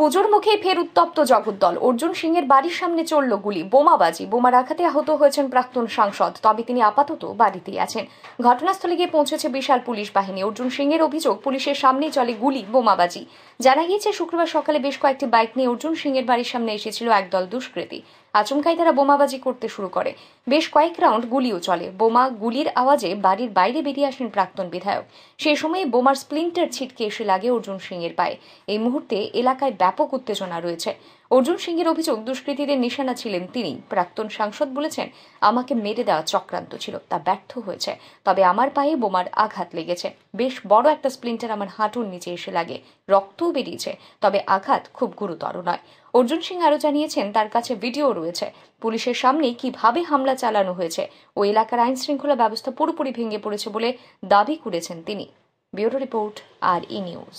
পুজোর মুখে ফের উত্তপ্ত জগদ্দল অর্জুন সিং এর বাড়ির সামনে চলল গুলি বোমাবাজি বোমার আঘাতে আহত হয়েছেন প্রাক্তন সাংসদ তবে তিনি আপাতত বাড়িতেই আছেন ঘটনাস্থলে গিয়ে পৌঁছেছে বিশাল পুলিশ বাহিনী অর্জুন সিং এর অভিযোগ পুলিশের সামনেই চলে গুলি বোমাবাজি জানা গিয়েছে শুক্রবার সকালে বেশ কয়েকটি বাইক নিয়ে অর্জুন সিং এর বাড়ির সামনে এসেছিল একদল দুষ্কৃতী আচমকাই তারা বোমাবাজি করতে শুরু করে বেশ কয়েক রাউন্ড গুলিও চলে বোমা গুলির আওয়াজে বাড়ির বাইরে বেরিয়ে আসেন প্রাক্তন বিধায়ক সেই সময়ে বোমার স্প্লিন্টার ছিটকে এসে লাগে অর্জুন সিং এর পায়ে এই মুহূর্তে এলাকায় ব্যাপক উত্তেজনা রয়েছে অর্জুন সিংয়ের অভিযোগ দুষ্কৃতীদের নিশানা ছিলেন তিনি প্রাক্তন সাংসদ বলেছেন আমাকে মেরে দেওয়া চক্রান্ত ছিল তা ব্যর্থ হয়েছে তবে আমার পায়ে বোমার আঘাত লেগেছে বেশ বড় একটা স্প্লিন্টার আমার হাঁটুর নিচে এসে লাগে রক্তও বেরিয়েছে তবে আঘাত খুব গুরুতর নয় অর্জুন সিং আরও জানিয়েছেন তার কাছে ভিডিও রয়েছে পুলিশের সামনে কিভাবে হামলা চালানো হয়েছে ওই এলাকার আইন শৃঙ্খলা ব্যবস্থা পুরোপুরি ভেঙে পড়েছে বলে দাবি করেছেন তিনি ব্যুরো রিপোর্ট আর ই নিউজ